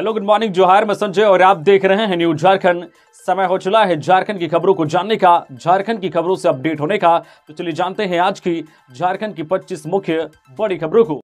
hello good morning जोहार मैं संजय और आप देख रहे हैं न्यूज झारखंड समय हो चला है झारखंड की खबरों को जानने का झारखंड की खबरों से अपडेट होने का तो चलिए जानते हैं आज की झारखंड की 25 मुख्य बड़ी खबरों को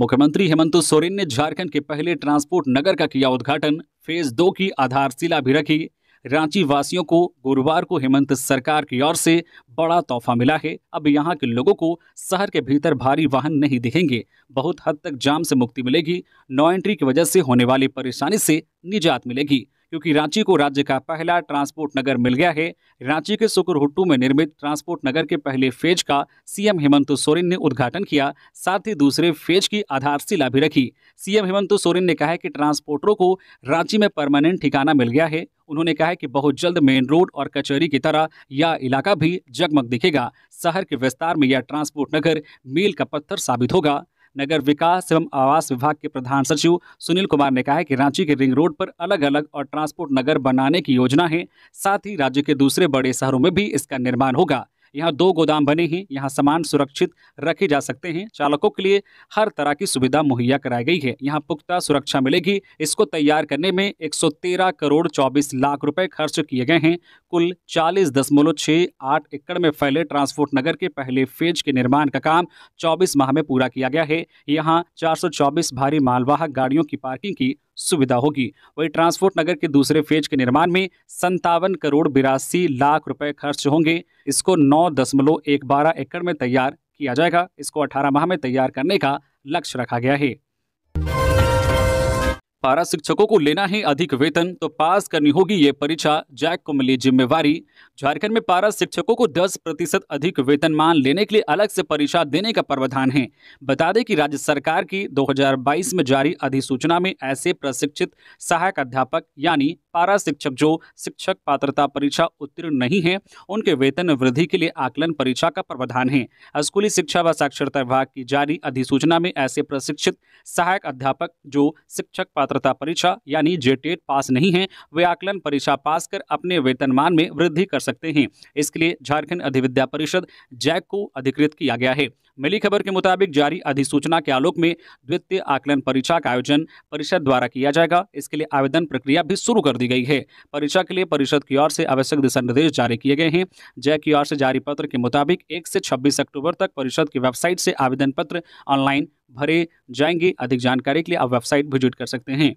मुख्यमंत्री हेमंत सोरेन ने झारखंड के पहले ट्रांसपोर्ट नगर का किया उद्घाटन फेज दो की आधारशिला भी रखी रांची वासियों को गुरुवार को हेमंत सरकार की ओर से बड़ा तोहफा मिला है अब यहाँ के लोगों को शहर के भीतर भारी वाहन नहीं दिखेंगे बहुत हद तक जाम से मुक्ति मिलेगी नो एंट्री की वजह से होने वाली परेशानी से निजात मिलेगी क्योंकि रांची को राज्य का पहला ट्रांसपोर्ट नगर मिल गया है रांची के सुकुरहुट्टू में निर्मित ट्रांसपोर्ट नगर के पहले फेज का सीएम हेमंत सोरेन ने उद्घाटन किया साथ ही दूसरे फेज की आधारशिला भी रखी सीएम हेमंत सोरेन ने कहा है कि ट्रांसपोर्टरों को रांची में परमानेंट ठिकाना मिल गया है उन्होंने कहा है कि बहुत जल्द मेन रोड और कचहरी की तरह यह इलाका भी जगमग दिखेगा शहर के विस्तार में यह ट्रांसपोर्ट नगर मील का पत्थर साबित होगा नगर विकास एवं आवास विभाग के प्रधान सचिव सुनील कुमार ने कहा है कि रांची के रिंग रोड पर अलग अलग और ट्रांसपोर्ट नगर बनाने की योजना है साथ ही राज्य के दूसरे बड़े शहरों में भी इसका निर्माण होगा यहाँ दो गोदाम बने हैं यहाँ सामान सुरक्षित रखे जा सकते हैं चालकों के लिए हर तरह की सुविधा मुहैया कराई गई है यहाँ पुख्ता सुरक्षा मिलेगी इसको तैयार करने में 113 करोड़ 24 लाख रुपए खर्च किए गए हैं कुल चालीस दशमलव छह आठ एकड़ में फैले ट्रांसपोर्ट नगर के पहले फेज के निर्माण का काम चौबीस माह में पूरा किया गया है यहाँ चार भारी मालवाहक गाड़ियों की पार्किंग की सुविधा होगी वही ट्रांसपोर्ट नगर के दूसरे फेज के निर्माण में संतावन करोड़ बिरासी लाख रुपए खर्च होंगे इसको नौ दशमलव एक बारह एकड़ में तैयार किया जाएगा इसको अठारह माह में तैयार करने का लक्ष्य रखा गया है पारा शिक्षकों को लेना है अधिक वेतन तो पास करनी होगी ये परीक्षा जैक को मिली जिम्मेवारी झारखंड में पारा शिक्षकों को 10 प्रतिशत अधिक वेतन मान लेने के लिए अलग से परीक्षा देने का प्रावधान है बता दें कि राज्य सरकार की 2022 में जारी अधिसूचना में ऐसे प्रशिक्षित सहायक अध्यापक यानी पारा शिक्षक जो शिक्षक पात्रता परीक्षा उत्तीर्ण नहीं है उनके वेतन वृद्धि के लिए आकलन परीक्षा का प्रावधान है स्कूली शिक्षा व साक्षरता विभाग की जारी अधिसूचना में ऐसे प्रशिक्षित सहायक अध्यापक जो शिक्षक पात्रता परीक्षा यानी जेटेट पास नहीं है वे आकलन परीक्षा पास कर अपने वेतनमान में वृद्धि कर सकते हैं इसके लिए झारखंड अधिविद्या परिषद जैक को अधिकृत किया गया है मिली खबर के मुताबिक जारी अधिसूचना के आलोक में द्वितीय आकलन परीक्षा का आयोजन परिषद द्वारा किया जाएगा इसके लिए आवेदन प्रक्रिया भी शुरू कर दी गई है परीक्षा के लिए परिषद की ओर से आवश्यक दिशा निर्देश जारी किए गए हैं जय की ओर से जारी पत्र के मुताबिक एक से छब्बीस अक्टूबर तक परिषद की वेबसाइट से आवेदन पत्र ऑनलाइन भरे जाएंगे अधिक जानकारी के लिए आप वेबसाइट विजिट कर सकते हैं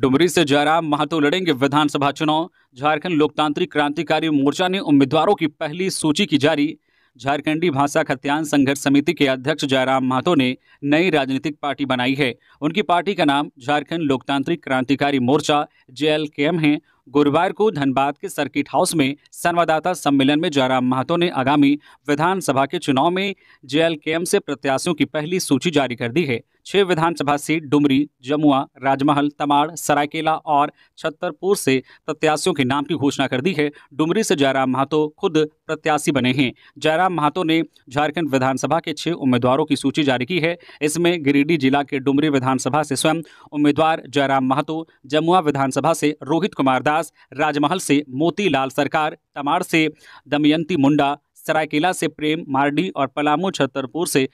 डुमरी से जयराम महतो लड़ेंगे विधानसभा चुनाव झारखंड लोकतांत्रिक क्रांतिकारी मोर्चा ने उम्मीदवारों की पहली सूची की जारी झारखंडी भाषा खत्यान संघर्ष समिति के अध्यक्ष जयराम महतो ने नई राजनीतिक पार्टी बनाई है उनकी पार्टी का नाम झारखंड लोकतांत्रिक क्रांतिकारी मोर्चा जेएलकेएम है गुरुवार को धनबाद के सर्किट हाउस में संवाददाता सम्मेलन में जयराम महतो ने आगामी विधानसभा के चुनाव में जेएलकेएम से प्रत्याशियों की पहली सूची जारी कर दी है छह विधानसभा सीट डुमरी जमुआ राजमहल तमाड़ सरायकेला और छतरपुर से प्रत्याशियों के नाम की घोषणा कर दी है डुमरी से जयराम महातो खुद प्रत्याशी बने हैं जयराम महातो ने झारखंड विधानसभा के छह उम्मीदवारों की सूची जारी की है इसमें गिरिडीह जिला के डुमरी विधानसभा से स्वयं उम्मीदवार जयराम महातो जमुआ विधानसभा से रोहित कुमार दास राजमहल से मोती सरकार तमाड़ से दमयंती मुंडा सरायकेला से प्रेम मारडी और पलामू छतरपुर से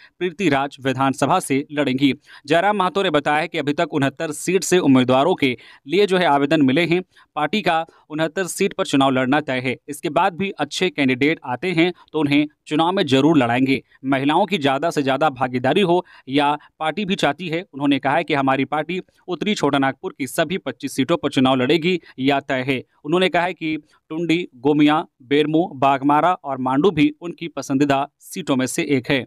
राज विधानसभा से लड़ेंगी जयराम महतो ने बताया कि अभी तक उनहत्तर सीट से उम्मीदवारों के लिए जो है आवेदन मिले हैं पार्टी का उनहत्तर सीट पर चुनाव लड़ना तय है इसके बाद भी अच्छे कैंडिडेट आते हैं तो उन्हें चुनाव में जरूर लड़ाएंगे महिलाओं की ज़्यादा से ज़्यादा भागीदारी हो या पार्टी भी चाहती है उन्होंने कहा है कि हमारी पार्टी उत्तरी छोटानागपुर की सभी पच्चीस सीटों पर चुनाव लड़ेगी या तय है उन्होंने कहा है कि टुंडी गोमिया बेरमो बागमारा और मांडू भी उनकी पसंदीदा सीटों में से एक है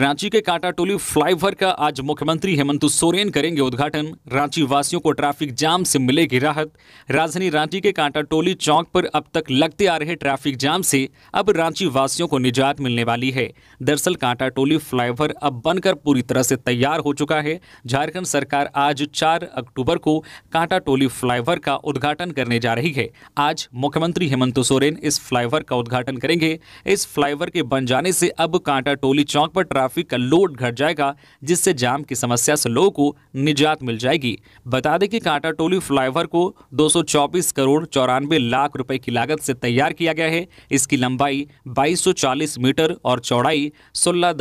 रांची के कांटा टोली फ्लाईओवर का आज मुख्यमंत्री हेमंत सोरेन करेंगे उद्घाटन रांची वासियों को ट्रैफिक जाम से मिलेगी राहत राजधानी रांची के कांटा टोली चौक पर अब तक लगते आ रहे ट्रैफिक जाम से अब रांची वासियों को निजात मिलने वाली है दरअसल टोली फ्लाईओवर अब बनकर पूरी तरह से तैयार हो चुका है झारखंड सरकार आज चार अक्टूबर को कांटा टोली फ्लाईओवर का उद्घाटन करने जा रही है आज मुख्यमंत्री हेमंत सोरेन इस फ्लाईओवर का उद्घाटन करेंगे इस फ्लाईओवर के बन जाने से अब कांटा टोली चौक पर ट्रैफिक का लोड घट जाएगा जिससे जाम की समस्या से लोगों को निजात मिल जाएगी बता दें कि कांटा टोली फ्लाईओवर को 224 करोड़ चौरानवे लाख रुपए की लागत से तैयार किया गया है इसकी लंबाई 2240 मीटर और चौड़ाई सोलह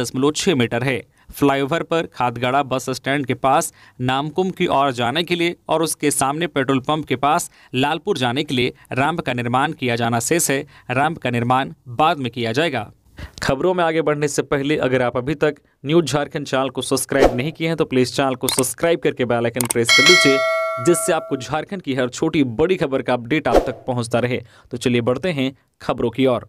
मीटर है फ्लाईओवर पर खादगाड़ा बस स्टैंड के पास नामकुम की ओर जाने के लिए और उसके सामने पेट्रोल पंप के पास लालपुर जाने के लिए रैंप का निर्माण किया जाना शेष है रैंप का निर्माण बाद में किया जाएगा खबरों में आगे बढ़ने से पहले अगर आप अभी तक न्यूज झारखंड चैनल को सब्सक्राइब नहीं किए हैं तो प्लीज़ चैनल को सब्सक्राइब करके बेल आइकन प्रेस कर लीजिए जिससे आपको झारखंड की हर छोटी बड़ी खबर का अपडेट आप तक पहुंचता रहे तो चलिए बढ़ते हैं खबरों की ओर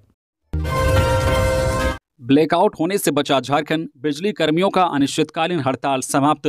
ब्लैकआउट होने से बचा झारखंड बिजली कर्मियों का अनिश्चितकालीन हड़ताल समाप्त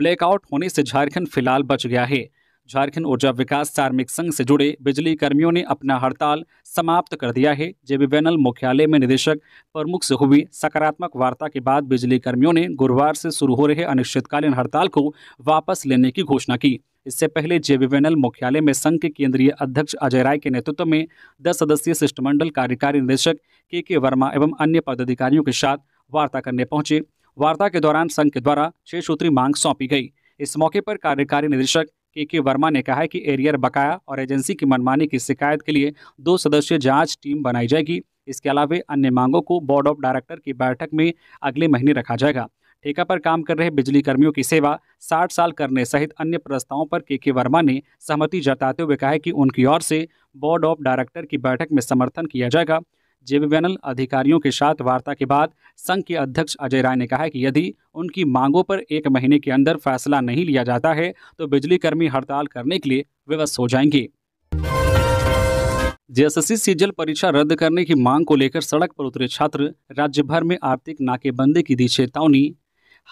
ब्लैकआउट होने से झारखंड फिलहाल बच गया है झारखंड ऊर्जा विकास कार्मिक संघ से जुड़े बिजली कर्मियों ने अपना हड़ताल समाप्त कर दिया है जेबी बैनल मुख्यालय में निदेशक प्रमुख से हुई सकारात्मक वार्ता के बाद बिजली कर्मियों ने गुरुवार से शुरू हो रहे अनिश्चितकालीन हड़ताल को वापस लेने की घोषणा की इससे पहले जेबीवेनल मुख्यालय में संघ के केंद्रीय अध्यक्ष अजय राय के नेतृत्व में दस सदस्यीय शिष्टमंडल कार्यकारी निदेशक के के वर्मा एवं अन्य पदाधिकारियों के साथ वार्ता करने पहुंचे वार्ता के दौरान संघ के द्वारा छह सूत्री मांग सौंपी गई इस मौके पर कार्यकारी निदेशक के के वर्मा ने कहा है कि एरियर बकाया और एजेंसी की मनमानी की शिकायत के लिए दो सदस्यीय जांच टीम बनाई जाएगी इसके अलावा अन्य मांगों को बोर्ड ऑफ डायरेक्टर की बैठक में अगले महीने रखा जाएगा ठेका पर काम कर रहे बिजली कर्मियों की सेवा 60 साल करने सहित अन्य प्रस्तावों पर के के वर्मा ने सहमति जताते हुए कहा है कि उनकी ओर से बोर्ड ऑफ डायरेक्टर की बैठक में समर्थन किया जाएगा जेबी अधिकारियों के साथ वार्ता के बाद संघ के अध्यक्ष अजय राय ने कहा है कि यदि उनकी मांगों पर एक महीने के अंदर फैसला नहीं लिया जाता है तो बिजली कर्मी हड़ताल करने के लिए विवश हो जाएंगे जेएसएससी सीजल परीक्षा रद्द करने की मांग को लेकर सड़क पर उतरे छात्र राज्य भर में आर्थिक नाकेबंदी की दी चेतावनी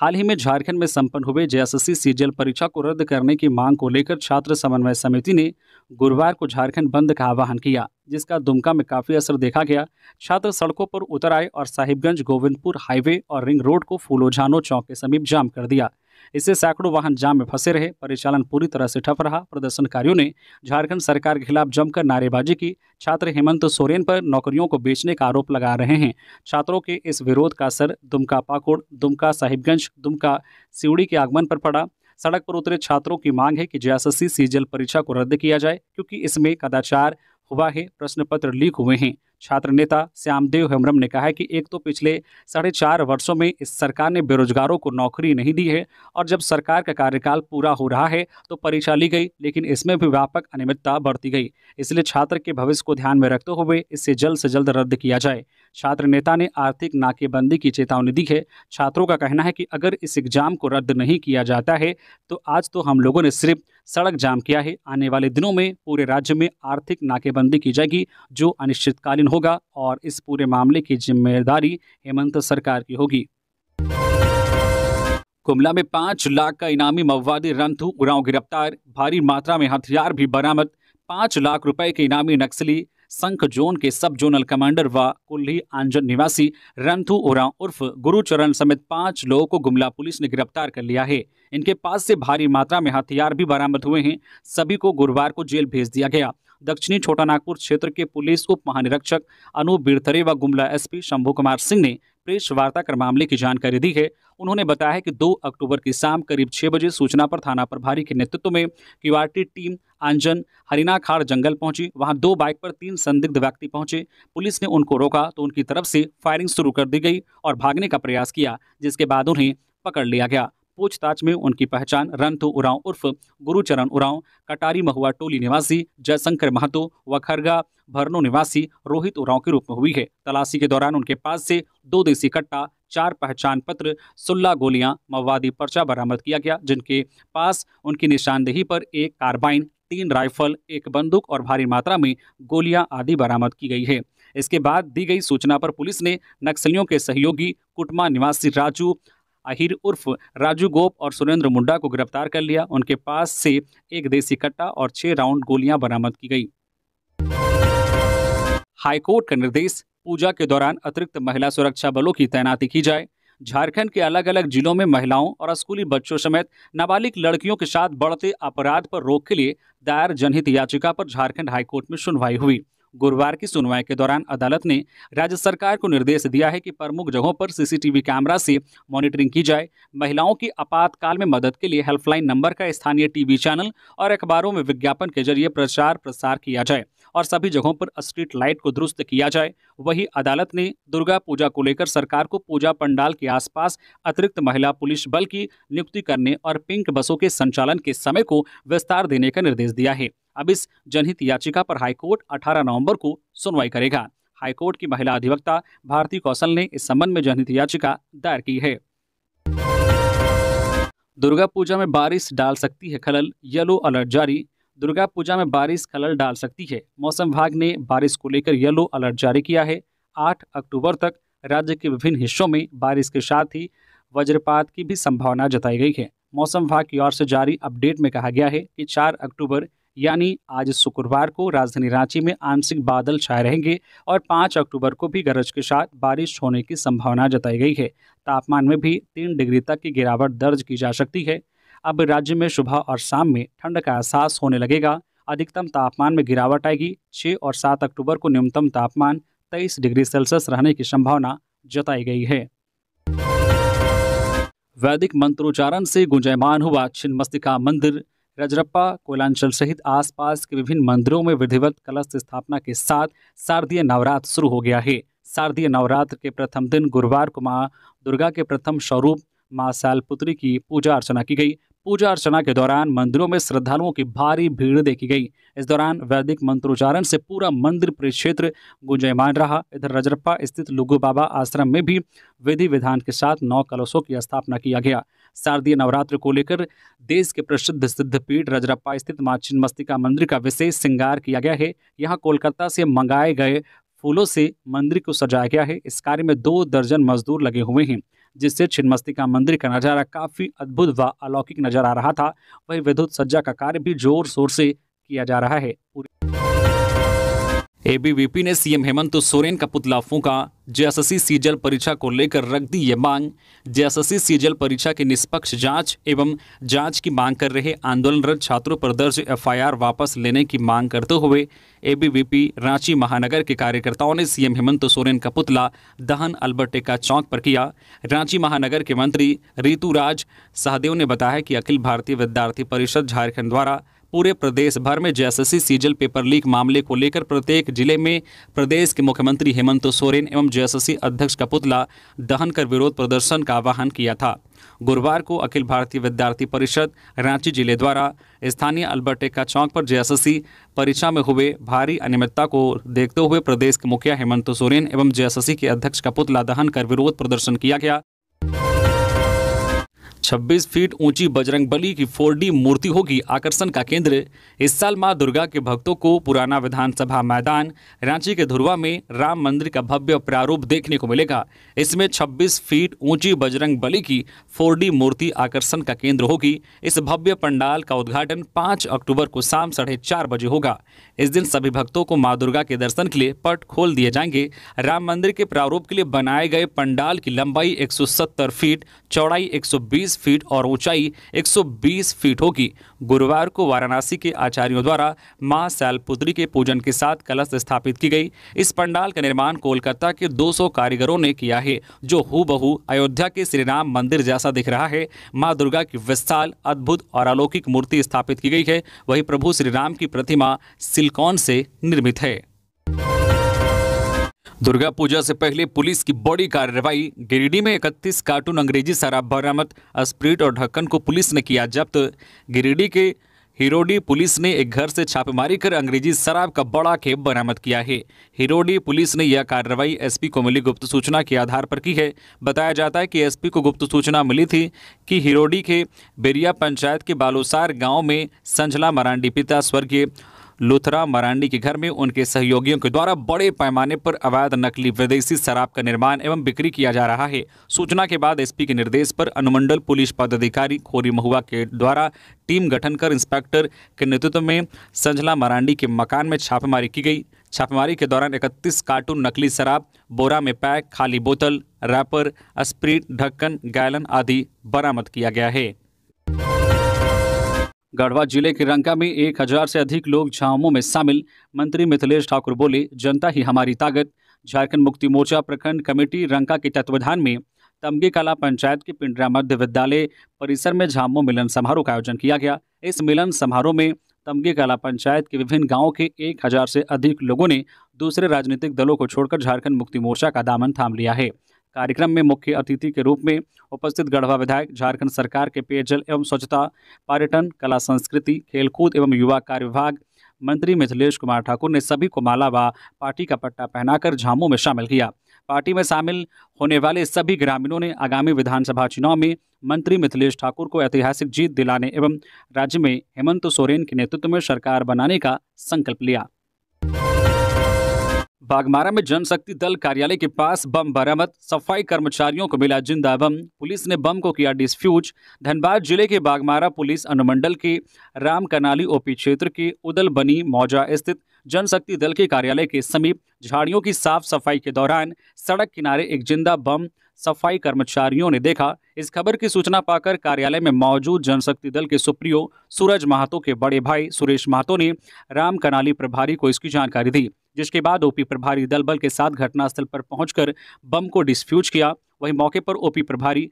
हाल ही में झारखंड में संपन्न हुए जेएसएससी सीजीएल परीक्षा को रद्द करने की मांग को लेकर छात्र समन्वय समिति ने गुरुवार को झारखंड बंद का आह्वान किया जिसका दुमका में काफी असर देखा गया छात्र सड़कों पर उतर आए और साहिबगंज गोविंदपुर हाईवे और रिंग रोड को फूलोझानो चौक के समीप जाम कर दिया इससे सैकड़ों वाहन जाम में फंसे रहे परिचालन पूरी तरह से ठप रहा प्रदर्शनकारियों ने झारखंड सरकार के खिलाफ जमकर नारेबाजी की छात्र हेमंत सोरेन पर नौकरियों को बेचने का आरोप लगा रहे हैं छात्रों के इस विरोध का असर दुमका पाकुड़ दुमका साहिबगंज दुमका सिवड़ी के आगमन पर पड़ा सड़क पर उतरे छात्रों की मांग है कि जेएसएससी सीजल परीक्षा को रद्द किया जाए क्योंकि इसमें कदाचार हुआ है प्रश्न पत्र लीक हुए हैं छात्र नेता श्यामदेव हेमरम ने कहा है कि एक तो पिछले साढ़े चार वर्षों में इस सरकार ने बेरोजगारों को नौकरी नहीं दी है और जब सरकार का कार्यकाल पूरा हो रहा है तो परीक्षा ली गई लेकिन इसमें भी व्यापक अनियमितता बढ़ती गई इसलिए छात्र के भविष्य को ध्यान में रखते हुए इसे जल्द से जल्द रद्द किया जाए छात्र नेता ने आर्थिक नाकेबंदी की चेतावनी दी है छात्रों का कहना है कि अगर इस एग्ज़ाम को रद्द नहीं किया जाता है तो आज तो हम लोगों ने सिर्फ सड़क जाम किया है आने वाले दिनों में पूरे राज्य में आर्थिक नाकेबंदी की जाएगी जो अनिश्चितकालीन होगा और इस पूरे मामले की जिम्मेदारी हेमंत सरकार की होगी कुमला में पांच लाख का इनामी मवादी रंथु उराव गिरफ्तार भारी मात्रा में हथियार भी बरामद पांच लाख रुपए के इनामी नक्सली संख जोन के सब जोनल कमांडर व कुल्ली आंजन निवासी रंथु उरा उर्फ गुरुचरण समेत पांच लोगों को गुमला पुलिस ने गिरफ्तार कर लिया है इनके पास से भारी मात्रा में हथियार भी बरामद हुए हैं सभी को गुरुवार को जेल भेज दिया गया दक्षिणी छोटा नागपुर क्षेत्र के पुलिस उप महानिरीक्षक अनूप बिरथरे व गुमला एसपी शंभू कुमार सिंह ने प्रेस वार्ता कर मामले की जानकारी दी है उन्होंने बताया कि 2 अक्टूबर की शाम करीब छः बजे सूचना पर थाना प्रभारी के नेतृत्व में क्यूआरटी टीम आंजन हरिनाखाड़ जंगल पहुंची वहां दो बाइक पर तीन संदिग्ध व्यक्ति पहुंचे पुलिस ने उनको रोका तो उनकी तरफ से फायरिंग शुरू कर दी गई और भागने का प्रयास किया जिसके बाद उन्हें पकड़ लिया गया पूछताछ में उनकी पहचान रंतु उरांव उर्फ गुरुचरण उरांव कटारी महुआ टोली निवासी जयशंकर महतो व खरगा भरनो निवासी रोहित उरांव के रूप में हुई है तलाशी के दौरान उनके पास से दो देसी कट्टा चार पहचान पत्र सोलह गोलियां मवादी पर्चा बरामद किया गया जिनके पास उनकी निशानदेही पर एक कार्बाइन तीन राइफल एक बंदूक और भारी मात्रा में गोलियां आदि बरामद की गई है इसके बाद दी गई सूचना पर पुलिस ने नक्सलियों के सहयोगी कुटमा निवासी राजू अहिर उर्फ राजू गोप और सुरेंद्र मुंडा को गिरफ्तार कर लिया उनके पास से एक देसी कट्टा और छह राउंड गोलियां बरामद की गई हाईकोर्ट का निर्देश पूजा के दौरान अतिरिक्त महिला सुरक्षा बलों की तैनाती की जाए झारखंड के अलग अलग जिलों में महिलाओं और स्कूली बच्चों समेत नाबालिग लड़कियों के साथ बढ़ते अपराध पर रोक के लिए दायर जनहित याचिका पर झारखंड हाईकोर्ट में सुनवाई हुई गुरुवार की सुनवाई के दौरान अदालत ने राज्य सरकार को निर्देश दिया है कि प्रमुख जगहों पर सीसीटीवी कैमरा से मॉनिटरिंग की जाए महिलाओं की आपातकाल में मदद के लिए हेल्पलाइन नंबर का स्थानीय टीवी चैनल और अखबारों में विज्ञापन के जरिए प्रचार प्रसार किया जाए और सभी जगहों पर स्ट्रीट लाइट को दुरुस्त किया जाए वही अदालत ने दुर्गा पूजा को लेकर सरकार को पूजा पंडाल के आसपास अतिरिक्त महिला पुलिस बल की नियुक्ति करने और पिंक बसों के संचालन के समय को विस्तार देने का निर्देश दिया है अब इस जनहित याचिका पर हाईकोर्ट 18 नवंबर को सुनवाई करेगा हाईकोर्ट की महिला अधिवक्ता भारती कौशल ने इस संबंध में जनहित याचिका दायर की है दुर्गा पूजा में बारिश डाल सकती है खलल येलो अलर्ट जारी दुर्गा पूजा में बारिश खलल डाल सकती है मौसम विभाग ने बारिश को लेकर येलो अलर्ट जारी किया है आठ अक्टूबर तक राज्य के विभिन्न हिस्सों में बारिश के साथ ही वज्रपात की भी संभावना जताई गई है मौसम विभाग की ओर से जारी अपडेट में कहा गया है कि चार अक्टूबर यानी आज शुक्रवार को राजधानी रांची में आंशिक बादल छाए रहेंगे और पाँच अक्टूबर को भी गरज के साथ बारिश होने की संभावना जताई गई है तापमान में भी तीन डिग्री तक की गिरावट दर्ज की जा सकती है अब राज्य में सुबह और शाम में ठंड का एहसास होने लगेगा अधिकतम तापमान में गिरावट आएगी छः और सात अक्टूबर को न्यूनतम तापमान तेईस डिग्री सेल्सियस रहने की संभावना जताई गई है वैदिक मंत्रोच्चारण से गुंजयमान हुआ छिन्मस्तिका मंदिर रजरप्पा कोलांचल सहित आसपास के विभिन्न मंदिरों में विधिवत कलश स्थापना के साथ शारदीय नवरात्र शुरू हो गया है शारदीय नवरात्र के प्रथम दिन गुरुवार को माँ दुर्गा के प्रथम स्वरूप माँ सालपुत्री की पूजा अर्चना की गई पूजा अर्चना के दौरान मंदिरों में श्रद्धालुओं की भारी भीड़ देखी गई इस दौरान वैदिक मंत्रोच्चारण से पूरा मंदिर परिक्षेत्र गुंजयमान रहा इधर रजरप्पा स्थित लुगु बाबा आश्रम में भी विधि विधान के साथ नौ कलशों की स्थापना किया गया शारदीय नवरात्र को लेकर देश के प्रसिद्ध सिद्धपीठ रजरप्पा स्थित माँ छिन्मस्तिका मंदिर का विशेष श्रृंगार किया गया है यहाँ कोलकाता से मंगाए गए फूलों से मंदिर को सजाया गया है इस कार्य में दो दर्जन मजदूर लगे हुए हैं जिससे छिन्मस्तिका मंदिर का नज़ारा काफ़ी अद्भुत व अलौकिक नजर आ रहा था वही विद्युत सज्जा का कार्य भी जोर शोर से किया जा रहा है पूरी एबीवीपी ने सीएम हेमंत सोरेन का पुतला फूका जेएसएससी सीजल परीक्षा को लेकर रख दी ये मांग जेएसएससी सीजल परीक्षा की निष्पक्ष जांच एवं जांच की मांग कर रहे आंदोलनरत छात्रों पर दर्ज एफआईआर वापस लेने की मांग करते हुए एबीवीपी रांची महानगर के कार्यकर्ताओं ने सीएम हेमंत सोरेन का पुतला दहन अल्बर्टेका चौक पर किया रांची महानगर के मंत्री ऋतुराज सहदेव ने बताया कि अखिल भारतीय विद्यार्थी परिषद झारखंड द्वारा पूरे प्रदेश भर में जेएसएससी सीजल पेपर लीक मामले को लेकर प्रत्येक जिले में प्रदेश के मुख्यमंत्री हेमंत सोरेन एवं जेएसएससी अध्यक्ष का पुतला दहन कर विरोध प्रदर्शन का आह्वान किया था गुरुवार को अखिल भारतीय विद्यार्थी परिषद रांची जिले द्वारा स्थानीय अल्बर्टेका चौक पर जेएसएससी परीक्षा में हुए भारी अनियमितता को देखते हुए प्रदेश के मुखिया हेमंत सोरेन एवं जेएसएससी के अध्यक्ष का पुतला दहन कर विरोध प्रदर्शन किया गया 26 फीट ऊंची बजरंग बली की 4D मूर्ति होगी आकर्षण का केंद्र इस साल मां दुर्गा के भक्तों को पुराना विधानसभा मैदान रांची के धुरवा में राम मंदिर का भव्य प्रारूप देखने को मिलेगा इसमें 26 फीट ऊंची बजरंग बली की 4D मूर्ति आकर्षण का केंद्र होगी इस भव्य पंडाल का उद्घाटन 5 अक्टूबर को शाम साढ़े चार बजे होगा इस दिन सभी भक्तों को माँ दुर्गा के दर्शन के लिए पट खोल दिए जाएंगे राम मंदिर के प्रारूप के लिए बनाए गए पंडाल की लंबाई एक फीट चौड़ाई एक 120 फीट और ऊंचाई 120 फीट होगी गुरुवार को वाराणसी के आचार्यों द्वारा मां सैलपुत्री के पूजन के साथ कलश स्थापित की गई इस पंडाल का निर्माण कोलकाता के 200 कारीगरों ने किया है जो हु अयोध्या के श्रीराम मंदिर जैसा दिख रहा है माँ दुर्गा की विशाल अद्भुत और अलौकिक मूर्ति स्थापित की गई है वही प्रभु श्रीराम की प्रतिमा सिलिकॉन से निर्मित है दुर्गा पूजा से पहले पुलिस की बड़ी कार्रवाई गिरिडीह में 31 कार्टून अंग्रेजी शराब बरामद स्प्रिट और ढक्कन को पुलिस ने किया जब्त गिरिडीह के हिरोडी पुलिस ने एक घर से छापेमारी कर अंग्रेजी शराब का बड़ा खेप बरामद किया है हिरोडी पुलिस ने यह कार्रवाई एसपी को मिली गुप्त सूचना के आधार पर की है बताया जाता है कि एसपी को गुप्त सूचना मिली थी कि हिरोडी के बेरिया पंचायत के बालोसार गांव में संजला मरांडी पिता स्वर्गीय लुथरा मरांडी के घर में उनके सहयोगियों के द्वारा बड़े पैमाने पर अवैध नकली विदेशी शराब का निर्माण एवं बिक्री किया जा रहा है सूचना के बाद एसपी के निर्देश पर अनुमंडल पुलिस पदाधिकारी खोरी महुआ के द्वारा टीम गठन कर इंस्पेक्टर के नेतृत्व में संजला मरांडी के मकान में छापेमारी की गई छापेमारी के दौरान इकतीस कार्टून नकली शराब बोरा में पैक खाली बोतल रैपर स्प्रिट ढक्कन गैलन आदि बरामद किया गया है गढ़वा जिले के रंका में एक हजार से अधिक लोग झामुमो में शामिल मंत्री मिथिलेश ठाकुर बोले जनता ही हमारी ताकत झारखंड मुक्ति मोर्चा प्रखंड कमेटी रंका के तत्वधान में तमगी कला पंचायत के पिंडरा मध्य विद्यालय परिसर में झामुमो मिलन समारोह का आयोजन किया गया इस मिलन समारोह में तमगी कला पंचायत के विभिन्न गाँव के एक हजार से अधिक लोगों ने दूसरे राजनीतिक दलों को छोड़कर झारखंड मुक्ति मोर्चा का दामन थाम लिया है कार्यक्रम में मुख्य अतिथि के रूप में उपस्थित गढ़वा विधायक झारखंड सरकार के पेयजल एवं स्वच्छता पर्यटन कला संस्कृति खेलकूद एवं युवा कार्य विभाग मंत्री मिथिलेश कुमार ठाकुर ने सभी को माला व पार्टी का पट्टा पहनाकर झामू में शामिल किया पार्टी में शामिल होने वाले सभी ग्रामीणों ने आगामी विधानसभा चुनाव में मंत्री मिथिलेश ठाकुर को ऐतिहासिक जीत दिलाने एवं राज्य में हेमंत सोरेन के नेतृत्व में सरकार बनाने का संकल्प लिया बागमारा में जनशक्ति दल कार्यालय के पास बम बरामद सफाई कर्मचारियों को मिला जिंदा बम पुलिस ने बम को किया डिस्फ्यूज धनबाद जिले के बागमारा पुलिस अनुमंडल के रामकनाली ओपी क्षेत्र के उदलबनी मौजा स्थित जनशक्ति दल के कार्यालय के समीप झाड़ियों की साफ सफाई के दौरान सड़क किनारे एक जिंदा बम सफाई कर्मचारियों ने देखा इस खबर की सूचना पाकर कार्यालय में मौजूद जनशक्ति दल के सुप्रियो सूरज महातो के बड़े भाई सुरेश महातो ने रामकनाली प्रभारी को इसकी जानकारी दी जिसके बाद ओपी प्रभारी दल बल के साथ घटनास्थल पर पहुंचकर बम को डिस्फ्यूज किया वहीं मौके पर ओपी प्रभारी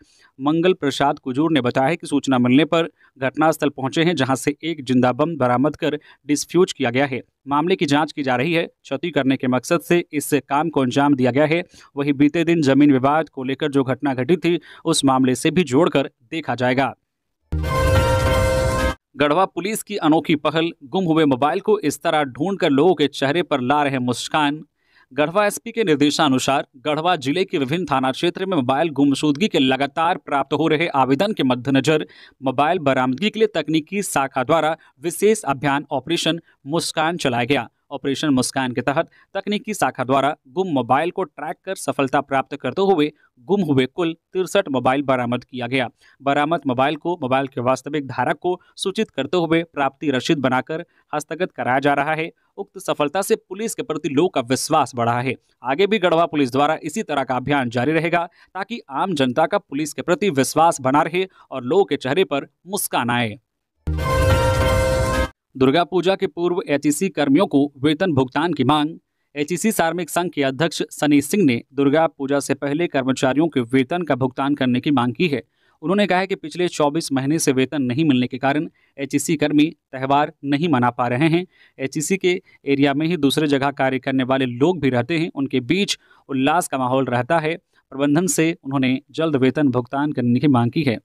मंगल प्रसाद कुजूर ने बताया कि सूचना मिलने पर घटनास्थल पहुंचे हैं जहां से एक जिंदा बम बरामद कर डिस्फ्यूज किया गया है मामले की जांच की जा रही है क्षति करने के मकसद से इस काम को अंजाम दिया गया है वहीं बीते दिन जमीन विवाद को लेकर जो घटना घटी थी उस मामले से भी जोड़कर देखा जाएगा गढ़वा पुलिस की अनोखी पहल गुम हुए मोबाइल को इस तरह ढूंढ कर लोगों के चेहरे पर ला रहे मुस्कान गढ़वा एसपी के निर्देशानुसार गढ़वा जिले के विभिन्न थाना क्षेत्र में मोबाइल गुमशुदगी के लगातार प्राप्त हो रहे आवेदन के मद्देनजर मोबाइल बरामदगी के लिए तकनीकी शाखा द्वारा विशेष अभियान ऑपरेशन मुस्कान चलाया गया ऑपरेशन मुस्कान के तहत तकनीकी शाखा द्वारा गुम मोबाइल को ट्रैक कर सफलता प्राप्त करते हुए गुम हुए कुल तिरसठ मोबाइल बरामद किया गया बरामद मोबाइल को मोबाइल के वास्तविक धारक को सूचित करते हुए प्राप्ति रसीद बनाकर हस्तगत कराया जा रहा है उक्त सफलता से पुलिस के प्रति लोगों का विश्वास बढ़ा है आगे भी गढ़वा पुलिस द्वारा इसी तरह का अभियान जारी रहेगा ताकि आम जनता का पुलिस के प्रति विश्वास बना रहे और लोगों के चेहरे पर मुस्कान आए दुर्गा पूजा के पूर्व एचईसी e कर्मियों को वेतन भुगतान की मांग एचईसी e सार्मिक संघ के अध्यक्ष सनी सिंह ने दुर्गा पूजा से पहले कर्मचारियों के वेतन का भुगतान करने की मांग की है उन्होंने कहा है कि पिछले 24 महीने से वेतन नहीं मिलने के कारण एचईसी e कर्मी त्यौहार नहीं मना पा रहे हैं एचईसी के एरिया में ही दूसरे जगह कार्य करने वाले लोग भी रहते हैं उनके बीच उल्लास का माहौल रहता है प्रबंधन से उन्होंने जल्द वेतन भुगतान करने की मांग की है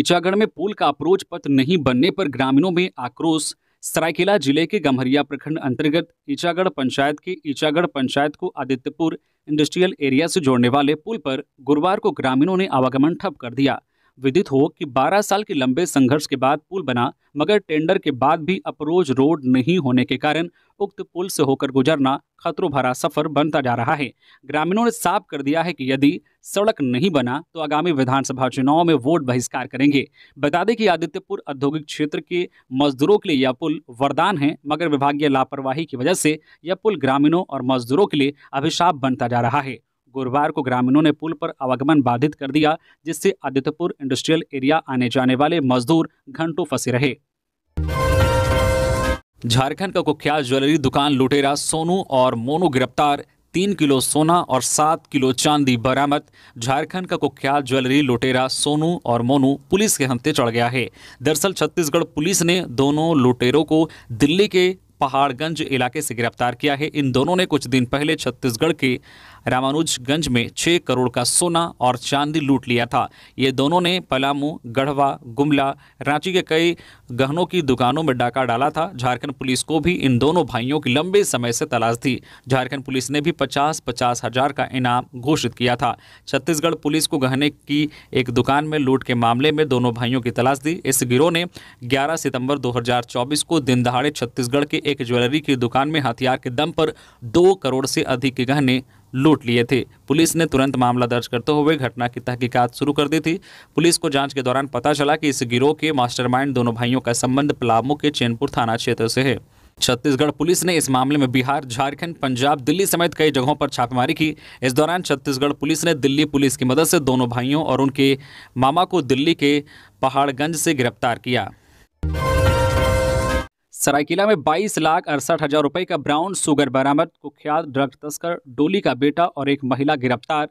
इचागढ़ में पुल का अप्रोच पथ नहीं बनने पर ग्रामीणों में आक्रोश सरायकेला जिले के गम्हरिया प्रखंड अंतर्गत ईचागढ़ पंचायत के ईचागढ़ पंचायत को आदित्यपुर इंडस्ट्रियल एरिया से जोड़ने वाले पुल पर गुरुवार को ग्रामीणों ने आवागमन ठप कर दिया विदित हो कि 12 साल के लंबे संघर्ष के बाद पुल बना मगर टेंडर के बाद भी अप्रोच रोड नहीं होने के कारण उक्त पुल से होकर गुजरना खतरों भरा सफर बनता जा रहा है ग्रामीणों ने साफ कर दिया है कि यदि सड़क नहीं बना तो आगामी विधानसभा चुनाव में वोट बहिष्कार करेंगे बता दें कि आदित्यपुर औद्योगिक क्षेत्र के मजदूरों के लिए यह पुल वरदान है मगर विभागीय लापरवाही की वजह से यह पुल ग्रामीणों और मजदूरों के लिए अभिशाप बनता जा रहा है गुरुवार को ग्रामीणों ने पुल पर आवागमन बाधित कर दिया जिससे आदित्यपुर इंडस्ट्रियल एरिया आने जाने वाले मजदूर घंटों फंसे रहे झारखंड का कुख्यात ज्वेलरी दुकान लुटेरा सोनू और मोनू गिरफ्तार तीन किलो सोना और सात किलो चांदी बरामद झारखंड का कुख्यात ज्वेलरी लुटेरा सोनू और मोनू पुलिस के हमते चढ़ गया है दरअसल छत्तीसगढ़ पुलिस ने दोनों लुटेरों को दिल्ली के पहाड़गंज इलाके से गिरफ्तार किया है इन दोनों ने कुछ दिन पहले छत्तीसगढ़ के रामानुजगंज में छः करोड़ का सोना और चांदी लूट लिया था ये दोनों ने पलामू गढ़वा गुमला रांची के कई गहनों की दुकानों में डाका डाला था झारखंड पुलिस को भी इन दोनों भाइयों की लंबे समय से तलाश थी झारखंड पुलिस ने भी पचास पचास हजार का इनाम घोषित किया था छत्तीसगढ़ पुलिस को गहने की एक दुकान में लूट के मामले में दोनों भाइयों की तलाश दी इस गिरोह ने 11 सितंबर 2024 को दिन दहाड़े छत्तीसगढ़ के एक ज्वेलरी की दुकान में हथियार के दम पर दो करोड़ से अधिक के गहने लूट लिए थे पुलिस ने तुरंत मामला दर्ज करते हुए घटना की तहकीकात शुरू कर दी थी पुलिस को जांच के दौरान पता चला कि इस गिरोह के मास्टरमाइंड दोनों भाइयों का संबंध पलामू के चैनपुर थाना क्षेत्र से है छत्तीसगढ़ पुलिस ने इस मामले में बिहार झारखंड पंजाब दिल्ली समेत कई जगहों पर छापेमारी की इस दौरान छत्तीसगढ़ पुलिस ने दिल्ली पुलिस की मदद से दोनों भाइयों और उनके मामा को दिल्ली के पहाड़गंज से गिरफ्तार किया सरायकेला में बाईस लाख अड़सठ हजार रुपये का ब्राउन शुगर बरामद कुख्यात ड्रग तस्कर डोली का बेटा और एक महिला गिरफ्तार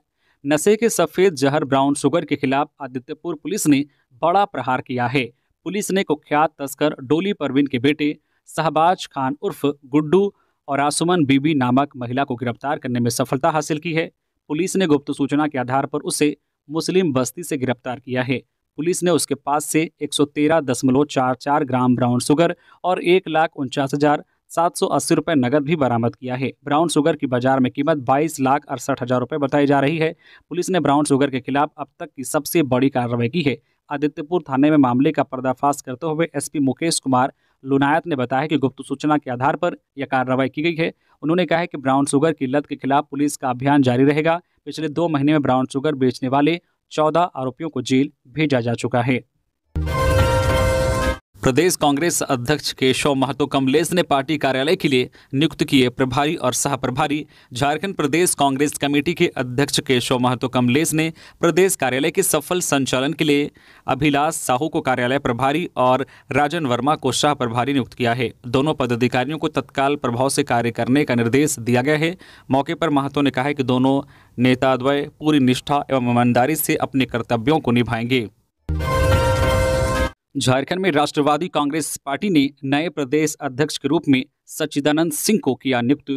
नशे के सफ़ेद जहर ब्राउन शुगर के खिलाफ आदित्यपुर पुलिस ने बड़ा प्रहार किया है पुलिस ने कुख्यात तस्कर डोली परवीन के बेटे शहबाज खान उर्फ गुड्डू और आसुमन बीबी नामक महिला को गिरफ्तार करने में सफलता हासिल की है पुलिस ने गुप्त सूचना के आधार पर उसे मुस्लिम बस्ती से गिरफ्तार किया है पुलिस ने उसके पास से एक ग्राम ब्राउन शुगर और एक लाख उनचास हज़ार सात सौ अस्सी रुपये नकद भी बरामद किया है ब्राउन शुगर की बाजार में कीमत बाईस लाख अड़सठ हज़ार रुपये बताई जा रही है पुलिस ने ब्राउन शुगर के खिलाफ अब तक की सबसे बड़ी कार्रवाई की है आदित्यपुर थाने में मामले का पर्दाफाश करते हुए एसपी मुकेश कुमार लुनायत ने बताया कि गुप्त सूचना के आधार पर यह कार्रवाई की गई है उन्होंने कहा है कि ब्राउन शुगर की लत के खिलाफ पुलिस का अभियान जारी रहेगा पिछले दो महीने में ब्राउन शुगर बेचने वाले चौदह आरोपियों को जेल भेजा जा चुका है प्रदेश कांग्रेस अध्यक्ष केशव महतो कमलेश ने पार्टी कार्यालय के लिए नियुक्त किए प्रभारी और सह प्रभारी झारखंड प्रदेश कांग्रेस कमेटी के अध्यक्ष केशव महतो कमलेश ने प्रदेश कार्यालय के सफल संचालन के लिए अभिलाष साहू को कार्यालय प्रभारी और राजन वर्मा को सह प्रभारी नियुक्त किया है दोनों पदाधिकारियों को तत्काल प्रभाव से कार्य करने का निर्देश दिया गया है मौके पर महतो ने कहा है कि दोनों नेताद्वय पूरी निष्ठा एवं ईमानदारी से अपने कर्तव्यों को निभाएंगे झारखंड में राष्ट्रवादी कांग्रेस पार्टी ने नए प्रदेश अध्यक्ष के रूप में सच्चिदानंद सिंह को किया नियुक्त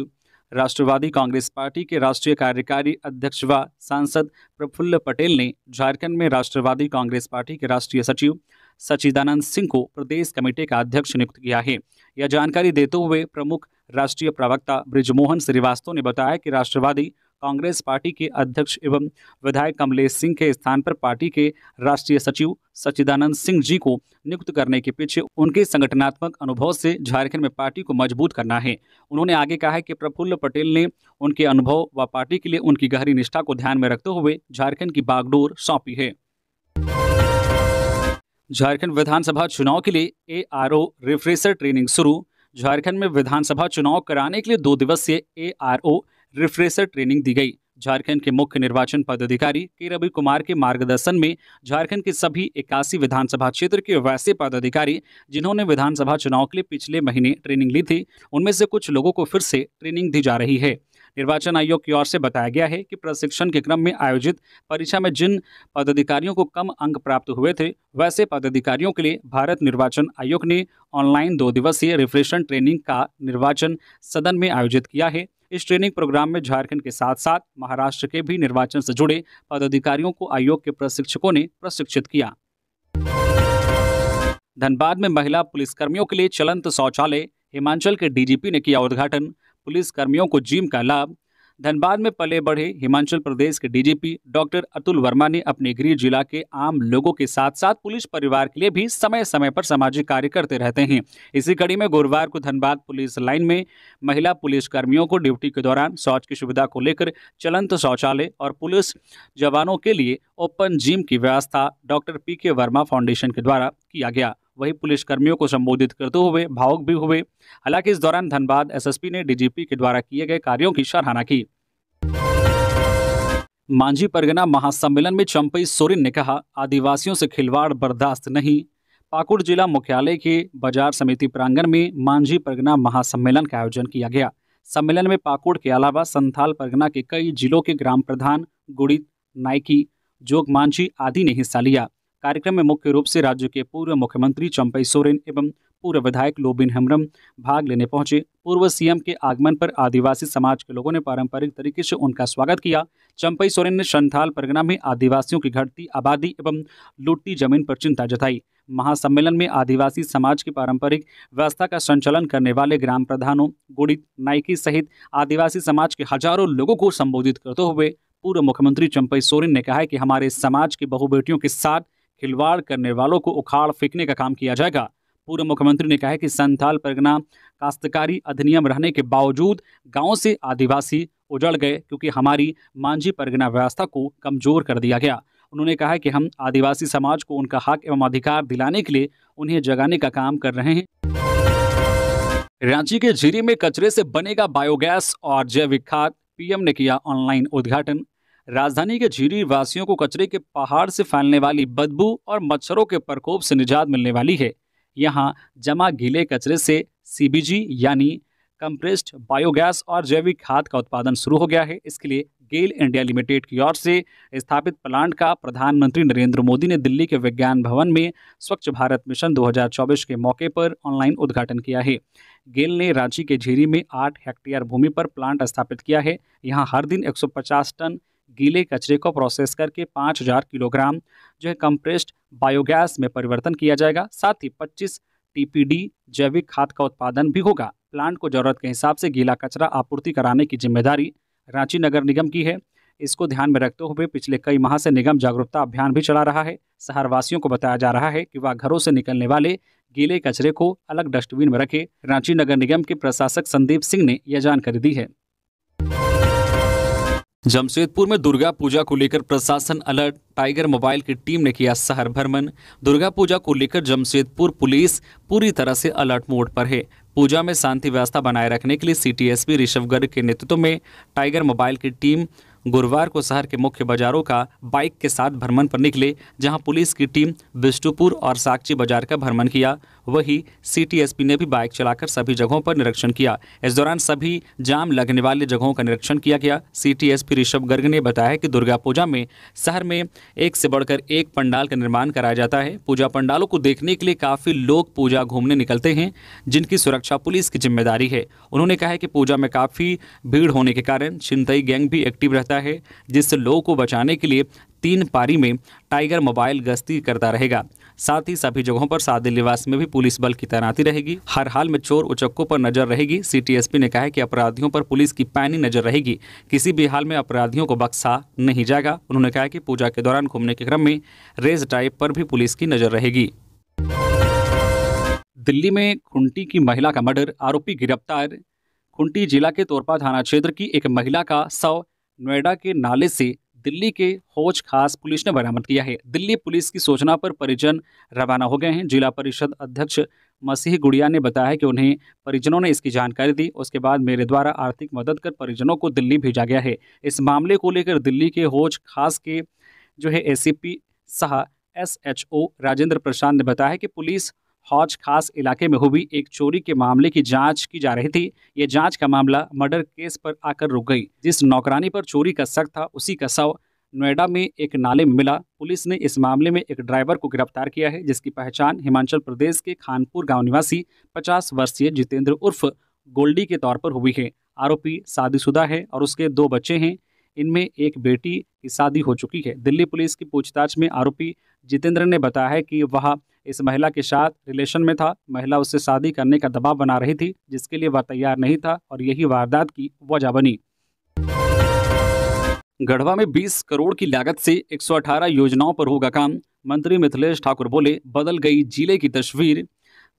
राष्ट्रवादी कांग्रेस पार्टी के राष्ट्रीय कार्यकारी अध्यक्ष व सांसद प्रफुल्ल पटेल ने झारखंड में राष्ट्रवादी कांग्रेस पार्टी के राष्ट्रीय सचिव सचिदानंद सिंह को प्रदेश कमेटी का अध्यक्ष नियुक्त किया है यह जानकारी देते हुए प्रमुख राष्ट्रीय प्रवक्ता ब्रिजमोहन श्रीवास्तव ने बताया कि राष्ट्रवादी कांग्रेस पार्टी के अध्यक्ष एवं विधायक कमलेश सिंह के स्थान पर पार्टी के राष्ट्रीय सचिव सचिदानंद सिंह जी को नियुक्त करने के पीछे उनके संगठनात्मक अनुभव से झारखंड में पार्टी को मजबूत करना है उन्होंने आगे कहा है कि प्रफुल्ल पटेल ने उनके अनुभव व पार्टी के लिए उनकी गहरी निष्ठा को ध्यान में रखते हुए झारखंड की बागडोर सौंपी है झारखंड विधानसभा चुनाव के लिए ए रिफ्रेशर ट्रेनिंग शुरू झारखंड में विधानसभा चुनाव कराने के लिए दो दिवसीय ए रिफ्रेशर ट्रेनिंग दी गई झारखंड के मुख्य निर्वाचन पदाधिकारी के रवि कुमार के मार्गदर्शन में झारखंड के सभी इक्यासी विधानसभा क्षेत्र के वैसे पदाधिकारी जिन्होंने विधानसभा चुनाव के लिए पिछले महीने ट्रेनिंग ली थी उनमें से कुछ लोगों को फिर से ट्रेनिंग दी जा रही है निर्वाचन आयोग की ओर से बताया गया है कि प्रशिक्षण के क्रम में आयोजित परीक्षा में जिन पदाधिकारियों को कम अंक प्राप्त हुए थे वैसे पदाधिकारियों के लिए भारत निर्वाचन आयोग ने ऑनलाइन दो दिवसीय रिफ्रेशन ट्रेनिंग का निर्वाचन सदन में आयोजित किया है इस ट्रेनिंग प्रोग्राम में झारखंड के साथ साथ महाराष्ट्र के भी निर्वाचन से जुड़े पदाधिकारियों को आयोग के प्रशिक्षकों ने प्रशिक्षित किया धनबाद में महिला पुलिसकर्मियों के लिए चलंत शौचालय हिमाचल के डीजीपी ने किया उद्घाटन पुलिसकर्मियों को जिम का लाभ धनबाद में पले बढ़े हिमाचल प्रदेश के डीजीपी डॉक्टर अतुल वर्मा ने अपने गृह जिला के आम लोगों के साथ साथ पुलिस परिवार के लिए भी समय समय पर सामाजिक कार्य करते रहते हैं इसी कड़ी में गुरुवार को धनबाद पुलिस लाइन में महिला पुलिस कर्मियों को ड्यूटी के दौरान शौच की सुविधा को लेकर चलंत शौचालय और पुलिस जवानों के लिए ओपन जिम की व्यवस्था डॉक्टर पी के वर्मा फाउंडेशन के द्वारा किया गया वही पुलिसकर्मियों को संबोधित करते हुए भावुक भी हुए हालांकि इस दौरान धनबाद एसएसपी ने डीजीपी के द्वारा किए गए कार्यों की सराहना की मांझी परगना महासम्मेलन में चंपई सोरेन ने कहा आदिवासियों से खिलवाड़ बर्दाश्त नहीं पाकुड़ जिला मुख्यालय के बाजार समिति प्रांगण में मांझी परगना महासम्मेलन का आयोजन किया गया सम्मेलन में पाकुड़ के अलावा संथाल परगना के कई जिलों के ग्राम प्रधान गुड़ित नाइकी जोग मांझी आदि ने हिस्सा लिया कार्यक्रम में मुख्य रूप से राज्य के पूर्व मुख्यमंत्री चंपई सोरेन एवं पूर्व विधायक लोबिन हेमरम भाग लेने पहुंचे पूर्व सीएम के आगमन पर आदिवासी समाज के लोगों ने पारंपरिक तरीके से उनका स्वागत किया चंपई सोरेन ने संथाल परगना में आदिवासियों की घटती आबादी एवं लूटती जमीन पर चिंता जताई महासम्मेलन में आदिवासी समाज की पारंपरिक व्यवस्था का संचालन करने वाले ग्राम प्रधानों गुड़ित नाइकी सहित आदिवासी समाज के हजारों लोगों को संबोधित करते हुए पूर्व मुख्यमंत्री चंपई सोरेन ने कहा है कि हमारे समाज की बहु बेटियों के साथ खिलवाड़ करने वालों को उखाड़ फेंकने का काम किया जाएगा पूर्व मुख्यमंत्री ने कहा कि संथाल परगना काश्तकारी अधिनियम रहने के बावजूद गांव से आदिवासी उजड़ गए क्योंकि हमारी मांझी परगना व्यवस्था को कमजोर कर दिया गया उन्होंने कहा कि हम आदिवासी समाज को उनका हक एवं अधिकार दिलाने के लिए उन्हें जगाने का काम कर रहे हैं रांची के झिरी में कचरे से बनेगा बायोगैस और जैविक खाद पीएम ने किया ऑनलाइन उद्घाटन राजधानी के झीरी वासियों को कचरे के पहाड़ से फैलने वाली बदबू और मच्छरों के प्रकोप से निजात मिलने वाली है यहाँ जमा गीले कचरे से सीबीजी यानी कंप्रेस्ड बायोगैस और जैविक खाद का उत्पादन शुरू हो गया है इसके लिए गेल इंडिया लिमिटेड की ओर से स्थापित प्लांट का प्रधानमंत्री नरेंद्र मोदी ने दिल्ली के विज्ञान भवन में स्वच्छ भारत मिशन 2024 के मौके पर ऑनलाइन उद्घाटन किया है गेल ने रांची के झीरी में आठ हेक्टेयर भूमि पर प्लांट स्थापित किया है यहाँ हर दिन 150 टन गीले कचरे को प्रोसेस करके 5000 किलोग्राम जो है कंप्रेस्ड बायोगैस में परिवर्तन किया जाएगा साथ ही 25 टीपीडी जैविक खाद का उत्पादन भी होगा प्लांट को जरूरत के हिसाब से गीला कचरा आपूर्ति कराने की जिम्मेदारी रांची नगर निगम की है इसको ध्यान में रखते हुए पिछले कई माह से निगम जागरूकता अभियान भी चला रहा है शहरवासियों को बताया जा रहा है कि वह घरों से निकलने वाले गीले कचरे को अलग डस्टबिन में रखे रांची नगर निगम के प्रशासक संदीप सिंह ने यह जानकारी दी है जमशेदपुर में दुर्गा पूजा को लेकर प्रशासन अलर्ट टाइगर मोबाइल की टीम ने किया शहर भ्रमण दुर्गा पूजा को लेकर जमशेदपुर पुलिस पूरी तरह से अलर्ट मोड पर है पूजा में शांति व्यवस्था बनाए रखने के लिए सीटीएसपी ऋषभ गर्ग के नेतृत्व में टाइगर मोबाइल की टीम गुरुवार को शहर के मुख्य बाजारों का बाइक के साथ भ्रमण पर निकले जहां पुलिस की टीम बिष्टुपुर और साक्षी बाजार का भ्रमण किया वही सीटीएसपी ने भी बाइक चलाकर सभी जगहों पर निरीक्षण किया इस दौरान सभी जाम लगने वाले जगहों का निरीक्षण किया गया सीटीएसपी ऋषभ गर्ग ने बताया कि दुर्गा पूजा में शहर में एक से बढ़कर एक पंडाल का निर्माण कराया जाता है पूजा पंडालों को देखने के लिए काफी लोग पूजा घूमने निकलते हैं जिनकी सुरक्षा पुलिस की जिम्मेदारी है उन्होंने कहा है कि पूजा में काफी भीड़ होने के कारण शिनतई गैंग भी एक्टिव रहता है जिससे लोगों को बचाने के लिए तीन पारी में टाइगर मोबाइल गश्ती करता रहेगा साथ ही सभी जगहों पर सादे लिबास में भी पुलिस बल की तैनाती रहेगी हर हाल में चोर उचक्कों पर नजर रहेगी सीटीएसपी ने कहा है कि अपराधियों पर पुलिस की पैनी नजर रहेगी किसी भी हाल में अपराधियों को बख्शा नहीं जाएगा उन्होंने कहा कि पूजा के दौरान घूमने के क्रम में रेस टाइप पर भी पुलिस की नजर रहेगी दिल्ली में खुंटी की महिला का मर्डर आरोपी गिरफ्तार खुंटी जिला के तोरपा थाना क्षेत्र की एक महिला का शव नोएडा के नाले से दिल्ली के होज खास पुलिस ने बरामद किया है दिल्ली पुलिस की सूचना पर परिजन रवाना हो गए हैं जिला परिषद अध्यक्ष मसीह गुड़िया ने बताया कि उन्हें परिजनों ने इसकी जानकारी दी उसके बाद मेरे द्वारा आर्थिक मदद कर परिजनों को दिल्ली भेजा गया है इस मामले को लेकर दिल्ली के होज खास के जो है एसीपी सहा एस राजेंद्र प्रसाद ने बताया कि पुलिस हौज खास इलाके में हुई एक चोरी के मामले की जांच की जा रही थी ये जांच का मामला मर्डर केस पर आकर रुक गई जिस नौकरानी पर चोरी का शक था उसी का शव नोएडा में एक नाले में मिला पुलिस ने इस मामले में एक ड्राइवर को गिरफ्तार किया है जिसकी पहचान हिमाचल प्रदेश के खानपुर गाँव निवासी पचास वर्षीय जितेंद्र उर्फ गोल्डी के तौर पर हुई है आरोपी शादीशुदा है और उसके दो बच्चे हैं इनमें एक बेटी की शादी हो चुकी है दिल्ली पुलिस की पूछताछ में आरोपी जितेंद्र ने बताया है कि वह इस महिला के साथ रिलेशन में था महिला उससे शादी करने का दबाव बना रही थी जिसके लिए वह तैयार नहीं था और यही वारदात की वजह बनी गढ़वा में 20 करोड़ की लागत से 118 योजनाओं पर होगा काम मंत्री मिथिलेश ठाकुर बोले बदल गई जिले की तस्वीर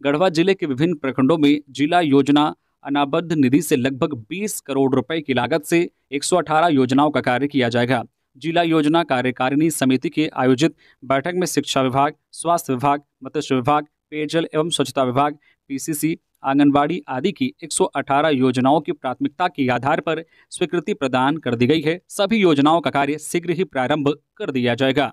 गढ़वा जिले के विभिन्न प्रखंडों में जिला योजना अनाबद्ध निधि से लगभग 20 करोड़ रुपए की लागत से 118 योजनाओं का कार्य किया जाएगा जिला योजना कार्यकारिणी समिति के आयोजित बैठक में शिक्षा विभाग स्वास्थ्य विभाग मत्स्य विभाग पेयजल एवं स्वच्छता विभाग पीसीसी आंगनबाड़ी आदि की 118 योजनाओं की प्राथमिकता के आधार पर स्वीकृति प्रदान कर दी गई है सभी योजनाओं का कार्य शीघ्र ही प्रारंभ कर दिया जाएगा